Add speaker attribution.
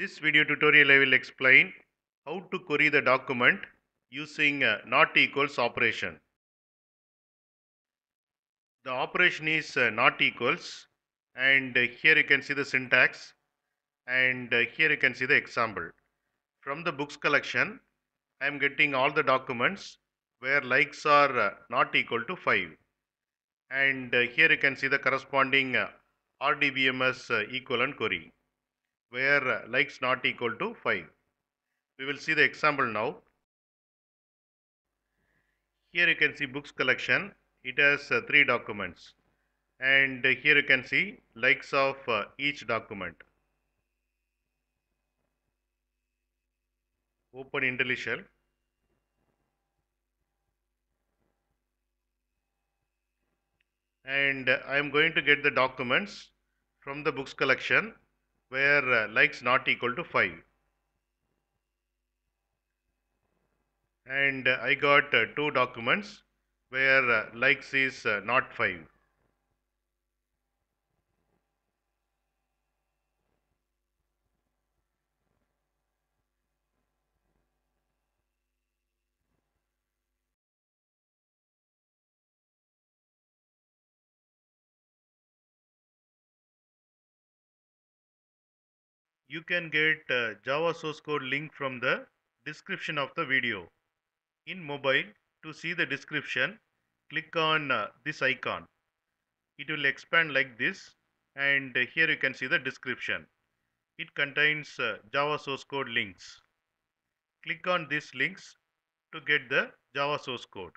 Speaker 1: This video tutorial I will explain how to query the document using uh, not equals operation. The operation is uh, not equals and uh, here you can see the syntax and here you can see the example. From the books collection I am getting all the documents where likes are not equal to 5 and here you can see the corresponding RDBMS equivalent query where uh, likes not equal to 5. We will see the example now. Here you can see books collection. It has uh, three documents. And uh, here you can see likes of uh, each document. Open IntelliShell. And I am going to get the documents from the books collection where uh, likes not equal to 5. And uh, I got uh, two documents where likes is not 5. you can get uh, Java source code link from the description of the video. In mobile, to see the description, click on uh, this icon. It will expand like this and here you can see the description. It contains uh, Java source code links. Click on these links to get the Java source code.